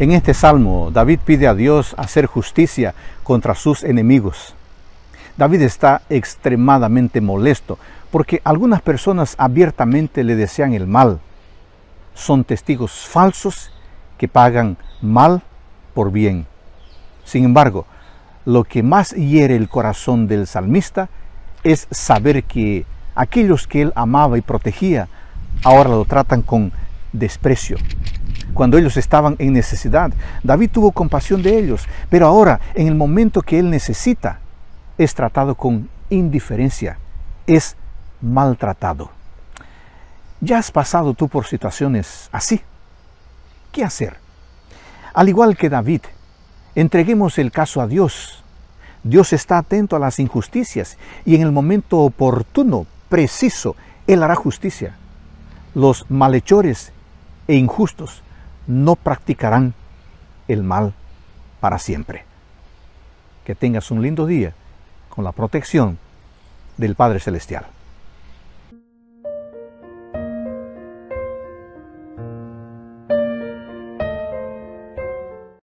En este salmo, David pide a Dios hacer justicia contra sus enemigos. David está extremadamente molesto porque algunas personas abiertamente le desean el mal. Son testigos falsos que pagan mal por bien. Sin embargo, lo que más hiere el corazón del salmista es saber que aquellos que él amaba y protegía ahora lo tratan con desprecio cuando ellos estaban en necesidad. David tuvo compasión de ellos, pero ahora, en el momento que él necesita, es tratado con indiferencia, es maltratado. ¿Ya has pasado tú por situaciones así? ¿Qué hacer? Al igual que David, entreguemos el caso a Dios. Dios está atento a las injusticias y en el momento oportuno, preciso, Él hará justicia. Los malhechores e injustos no practicarán el mal para siempre. Que tengas un lindo día con la protección del Padre Celestial.